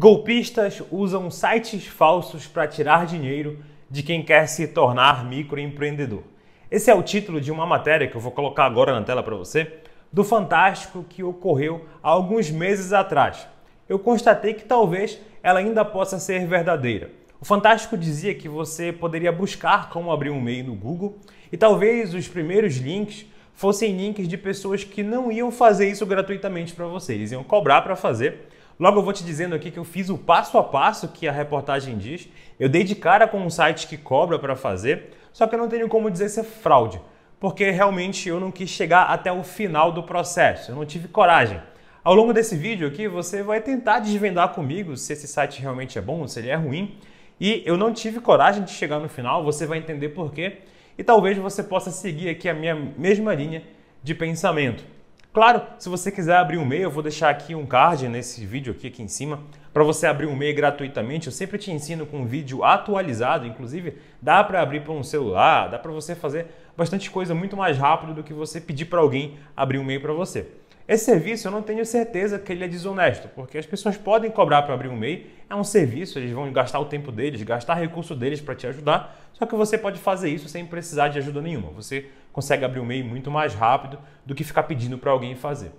Golpistas usam sites falsos para tirar dinheiro de quem quer se tornar microempreendedor. Esse é o título de uma matéria que eu vou colocar agora na tela para você, do Fantástico que ocorreu há alguns meses atrás. Eu constatei que talvez ela ainda possa ser verdadeira. O Fantástico dizia que você poderia buscar como abrir um e-mail no Google e talvez os primeiros links fossem links de pessoas que não iam fazer isso gratuitamente para você, eles iam cobrar para fazer Logo eu vou te dizendo aqui que eu fiz o passo a passo que a reportagem diz. Eu dei de cara com um site que cobra para fazer, só que eu não tenho como dizer se é fraude, porque realmente eu não quis chegar até o final do processo, eu não tive coragem. Ao longo desse vídeo aqui, você vai tentar desvendar comigo se esse site realmente é bom, se ele é ruim. E eu não tive coragem de chegar no final, você vai entender por quê. E talvez você possa seguir aqui a minha mesma linha de pensamento. Claro, se você quiser abrir um e-mail, eu vou deixar aqui um card nesse vídeo aqui, aqui em cima, para você abrir um e-mail gratuitamente. Eu sempre te ensino com um vídeo atualizado, inclusive dá para abrir para um celular, dá para você fazer bastante coisa muito mais rápido do que você pedir para alguém abrir um e-mail para você. Esse serviço eu não tenho certeza que ele é desonesto, porque as pessoas podem cobrar para abrir um MEI, é um serviço, eles vão gastar o tempo deles, gastar recurso deles para te ajudar, só que você pode fazer isso sem precisar de ajuda nenhuma. Você consegue abrir um MEI muito mais rápido do que ficar pedindo para alguém fazer.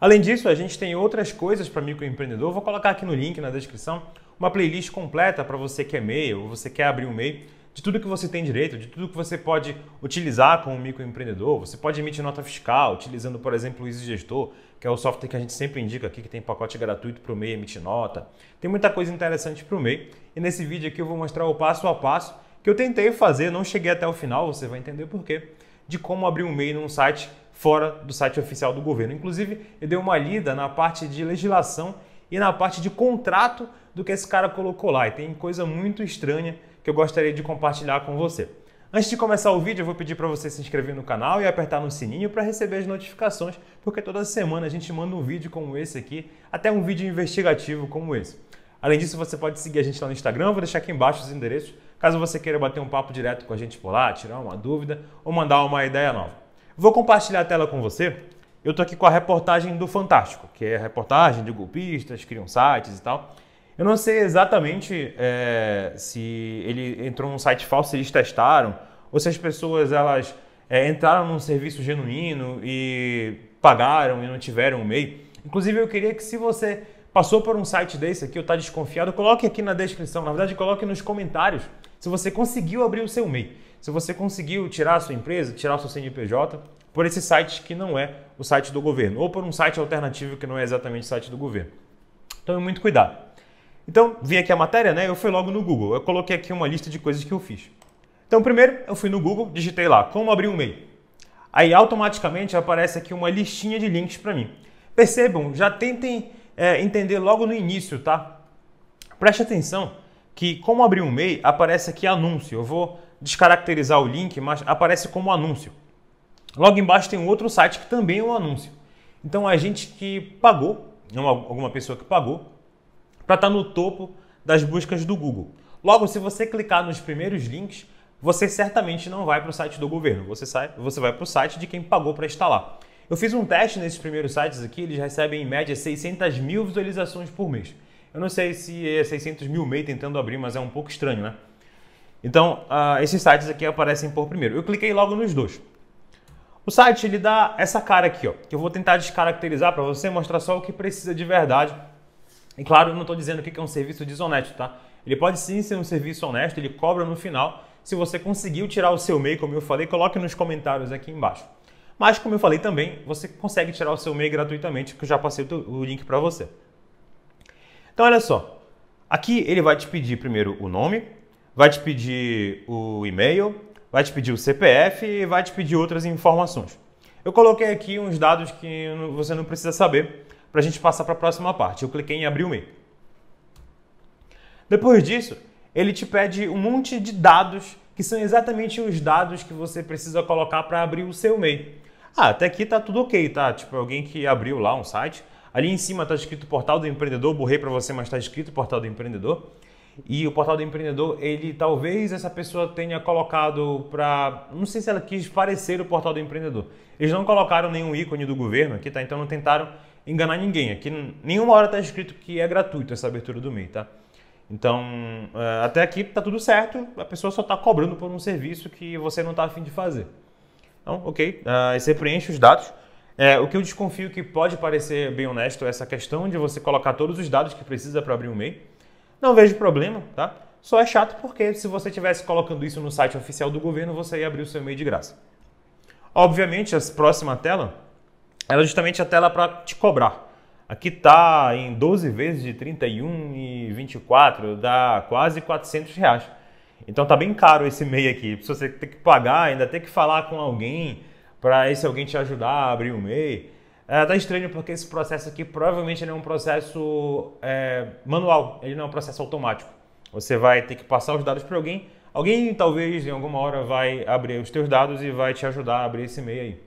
Além disso, a gente tem outras coisas para microempreendedor, vou colocar aqui no link na descrição uma playlist completa para você que é MEI ou você quer abrir um MEI de tudo que você tem direito, de tudo que você pode utilizar como microempreendedor. Você pode emitir nota fiscal utilizando, por exemplo, o Easygestor, que é o software que a gente sempre indica aqui, que tem pacote gratuito para o MEI emitir nota. Tem muita coisa interessante para o MEI. E nesse vídeo aqui eu vou mostrar o passo a passo que eu tentei fazer, não cheguei até o final, você vai entender por quê, de como abrir um MEI num site fora do site oficial do governo. Inclusive, eu dei uma lida na parte de legislação e na parte de contrato do que esse cara colocou lá. E tem coisa muito estranha que eu gostaria de compartilhar com você. Antes de começar o vídeo, eu vou pedir para você se inscrever no canal e apertar no sininho para receber as notificações, porque toda semana a gente manda um vídeo como esse aqui, até um vídeo investigativo como esse. Além disso, você pode seguir a gente lá no Instagram, vou deixar aqui embaixo os endereços, caso você queira bater um papo direto com a gente por lá, tirar uma dúvida ou mandar uma ideia nova. Vou compartilhar a tela com você. Eu estou aqui com a reportagem do Fantástico, que é reportagem de golpistas, criam sites e tal. Eu não sei exatamente é, se ele entrou num site falso, se eles testaram, ou se as pessoas elas é, entraram num serviço genuíno e pagaram e não tiveram o MEI. Inclusive, eu queria que se você passou por um site desse aqui ou está desconfiado, coloque aqui na descrição, na verdade, coloque nos comentários se você conseguiu abrir o seu MEI, se você conseguiu tirar a sua empresa, tirar o seu CNPJ por esse site que não é o site do governo, ou por um site alternativo que não é exatamente o site do governo. então, muito cuidado. Então, vi aqui a matéria, né? Eu fui logo no Google. Eu coloquei aqui uma lista de coisas que eu fiz. Então, primeiro, eu fui no Google, digitei lá como abrir um e-mail. Aí, automaticamente, aparece aqui uma listinha de links para mim. Percebam, já tentem é, entender logo no início, tá? Preste atenção que como abrir um e-mail, aparece aqui anúncio. Eu vou descaracterizar o link, mas aparece como anúncio. Logo embaixo tem um outro site que também é um anúncio. Então, a gente que pagou, alguma pessoa que pagou, para estar tá no topo das buscas do Google. Logo, se você clicar nos primeiros links, você certamente não vai para o site do governo, você, sai, você vai para o site de quem pagou para instalar. Eu fiz um teste nesses primeiros sites aqui, eles recebem em média 600 mil visualizações por mês. Eu não sei se é 600 mil MEI tentando abrir, mas é um pouco estranho, né? Então, uh, esses sites aqui aparecem por primeiro. Eu cliquei logo nos dois. O site ele dá essa cara aqui, ó, que eu vou tentar descaracterizar para você mostrar só o que precisa de verdade e claro, eu não estou dizendo que é um serviço desonesto, tá? Ele pode sim ser um serviço honesto, ele cobra no final. Se você conseguiu tirar o seu MEI, como eu falei, coloque nos comentários aqui embaixo. Mas, como eu falei também, você consegue tirar o seu MEI gratuitamente, que eu já passei o link para você. Então, olha só. Aqui ele vai te pedir primeiro o nome, vai te pedir o e-mail, vai te pedir o CPF e vai te pedir outras informações. Eu coloquei aqui uns dados que você não precisa saber, para a gente passar para a próxima parte. Eu cliquei em abrir o MEI. Depois disso, ele te pede um monte de dados que são exatamente os dados que você precisa colocar para abrir o seu MEI. Ah, até aqui tá tudo ok, tá? Tipo, alguém que abriu lá um site. Ali em cima está escrito Portal do Empreendedor, borrei para você, mas está escrito Portal do Empreendedor. E o portal do empreendedor, ele talvez essa pessoa tenha colocado para. Não sei se ela quis parecer o portal do empreendedor. Eles não colocaram nenhum ícone do governo aqui, tá? Então não tentaram enganar ninguém. Aqui nenhuma hora está escrito que é gratuito essa abertura do MEI, tá? Então, é, até aqui tá tudo certo, a pessoa só está cobrando por um serviço que você não está afim de fazer. Então, ok, ah, aí você preenche os dados. É, o que eu desconfio que pode parecer bem honesto é essa questão de você colocar todos os dados que precisa para abrir um MEI. Não vejo problema, tá? Só é chato porque se você estivesse colocando isso no site oficial do governo, você ia abrir o seu e-mail de graça. Obviamente, a próxima tela, ela é justamente a tela para te cobrar. Aqui está em 12 vezes de 31 e 24, dá quase 400 reais. Então tá bem caro esse e-mail aqui. Se você tem que pagar, ainda tem que falar com alguém para esse alguém te ajudar a abrir o e-mail. É, tá estranho porque esse processo aqui provavelmente é um processo é, manual, ele não é um processo automático. Você vai ter que passar os dados para alguém. Alguém talvez em alguma hora vai abrir os teus dados e vai te ajudar a abrir esse e-mail aí.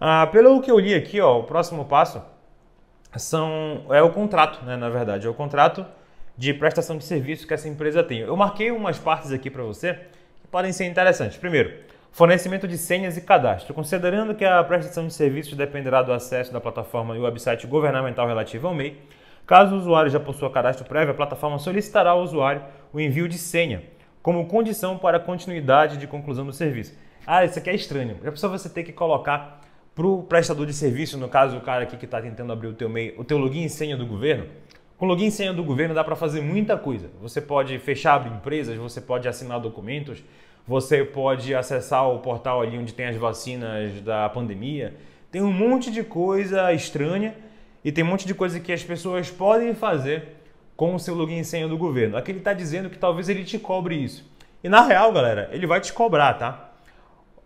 Ah, pelo que eu li aqui, ó, o próximo passo são é o contrato, né? Na verdade, é o contrato de prestação de serviço que essa empresa tem. Eu marquei umas partes aqui para você que podem ser interessantes. Primeiro, Fornecimento de senhas e cadastro. Considerando que a prestação de serviços dependerá do acesso da plataforma e website governamental relativo ao MEI, caso o usuário já possua cadastro prévio, a plataforma solicitará ao usuário o envio de senha como condição para a continuidade de conclusão do serviço. Ah, isso aqui é estranho. Já é precisa você ter que colocar para o prestador de serviço, no caso o cara aqui que está tentando abrir o teu MEI, o teu login e senha do governo, com login e senha do governo dá para fazer muita coisa. Você pode fechar abrir empresas, você pode assinar documentos, você pode acessar o portal ali onde tem as vacinas da pandemia. Tem um monte de coisa estranha e tem um monte de coisa que as pessoas podem fazer com o seu login e senha do governo. Aqui ele está dizendo que talvez ele te cobre isso. E na real, galera, ele vai te cobrar, tá?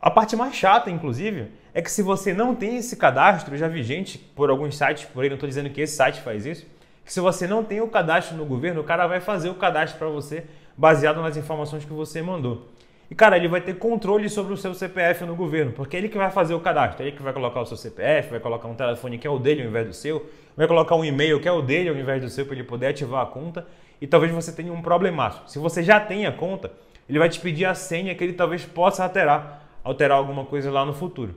A parte mais chata, inclusive, é que se você não tem esse cadastro já vigente por alguns sites, por aí não estou dizendo que esse site faz isso, que Se você não tem o cadastro no governo, o cara vai fazer o cadastro para você baseado nas informações que você mandou. E cara, ele vai ter controle sobre o seu CPF no governo, porque é ele que vai fazer o cadastro, é ele que vai colocar o seu CPF, vai colocar um telefone que é o dele ao invés do seu, vai colocar um e-mail que é o dele ao invés do seu para ele poder ativar a conta. E talvez você tenha um problemaço. Se você já tem a conta, ele vai te pedir a senha que ele talvez possa alterar, alterar alguma coisa lá no futuro.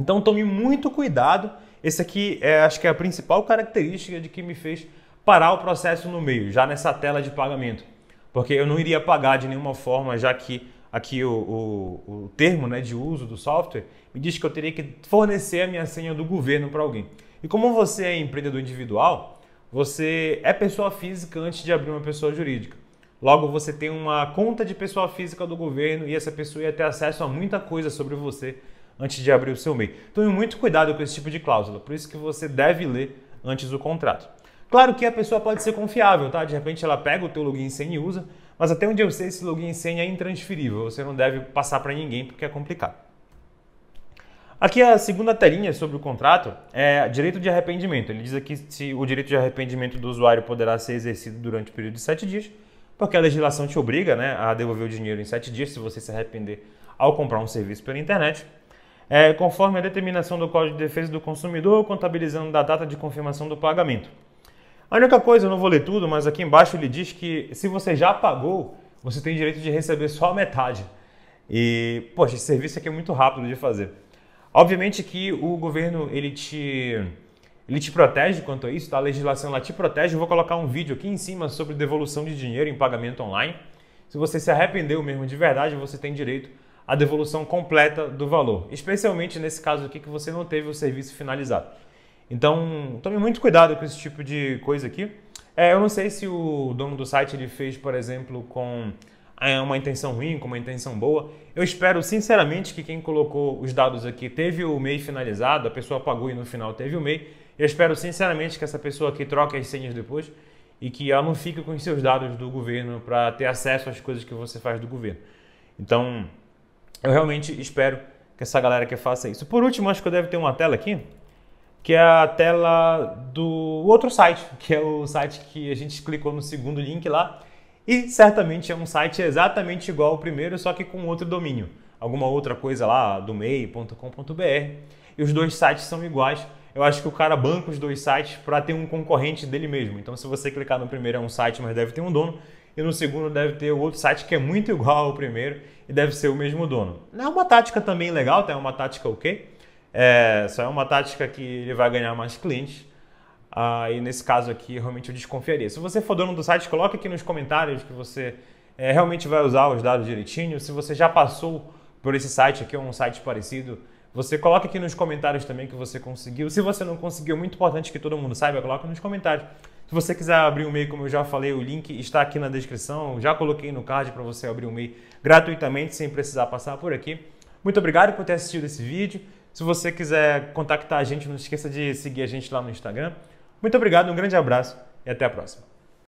Então tome muito cuidado esse aqui é, acho que é a principal característica de que me fez parar o processo no meio, já nessa tela de pagamento. Porque eu não iria pagar de nenhuma forma, já que aqui o, o, o termo né, de uso do software me diz que eu teria que fornecer a minha senha do governo para alguém. E como você é empreendedor individual, você é pessoa física antes de abrir uma pessoa jurídica. Logo, você tem uma conta de pessoa física do governo e essa pessoa ia ter acesso a muita coisa sobre você antes de abrir o seu MEI. Tome então, muito cuidado com esse tipo de cláusula, por isso que você deve ler antes do contrato. Claro que a pessoa pode ser confiável, tá? De repente ela pega o teu login senha e usa, mas até onde eu sei esse login senha é intransferível, você não deve passar para ninguém porque é complicado. Aqui a segunda telinha sobre o contrato é direito de arrependimento. Ele diz aqui se o direito de arrependimento do usuário poderá ser exercido durante o período de 7 dias, porque a legislação te obriga né, a devolver o dinheiro em 7 dias se você se arrepender ao comprar um serviço pela internet é, conforme a determinação do Código de Defesa do Consumidor, contabilizando da data de confirmação do pagamento. A única coisa, eu não vou ler tudo, mas aqui embaixo ele diz que se você já pagou, você tem direito de receber só a metade. E, poxa, esse serviço aqui é muito rápido de fazer. Obviamente que o governo, ele te, ele te protege quanto a isso, tá? a legislação lá te protege. Eu vou colocar um vídeo aqui em cima sobre devolução de dinheiro em pagamento online. Se você se arrependeu mesmo de verdade, você tem direito a devolução completa do valor, especialmente nesse caso aqui que você não teve o serviço finalizado. Então, tome muito cuidado com esse tipo de coisa aqui. É, eu não sei se o dono do site ele fez, por exemplo, com é, uma intenção ruim, com uma intenção boa. Eu espero sinceramente que quem colocou os dados aqui teve o MEI finalizado, a pessoa pagou e no final teve o MEI. Eu espero sinceramente que essa pessoa aqui troque as senhas depois e que ela não fique com os seus dados do governo para ter acesso às coisas que você faz do governo. Então, eu realmente espero que essa galera que faça isso. Por último, acho que eu deve ter uma tela aqui, que é a tela do outro site, que é o site que a gente clicou no segundo link lá. E certamente é um site exatamente igual ao primeiro, só que com outro domínio. Alguma outra coisa lá, do mei.com.br. E os dois sites são iguais. Eu acho que o cara banca os dois sites para ter um concorrente dele mesmo. Então, se você clicar no primeiro, é um site, mas deve ter um dono e no segundo deve ter outro site que é muito igual ao primeiro e deve ser o mesmo dono. É uma tática também legal, tá? é uma tática ok, é, só é uma tática que ele vai ganhar mais clientes. Ah, e nesse caso aqui, realmente eu desconfiaria. Se você for dono do site, coloque aqui nos comentários que você é, realmente vai usar os dados direitinho. Se você já passou por esse site aqui ou um site parecido, você coloca aqui nos comentários também que você conseguiu. Se você não conseguiu, é muito importante que todo mundo saiba, coloca nos comentários. Se você quiser abrir um MEI, como eu já falei, o link está aqui na descrição. Já coloquei no card para você abrir um MEI gratuitamente, sem precisar passar por aqui. Muito obrigado por ter assistido esse vídeo. Se você quiser contactar a gente, não esqueça de seguir a gente lá no Instagram. Muito obrigado, um grande abraço e até a próxima.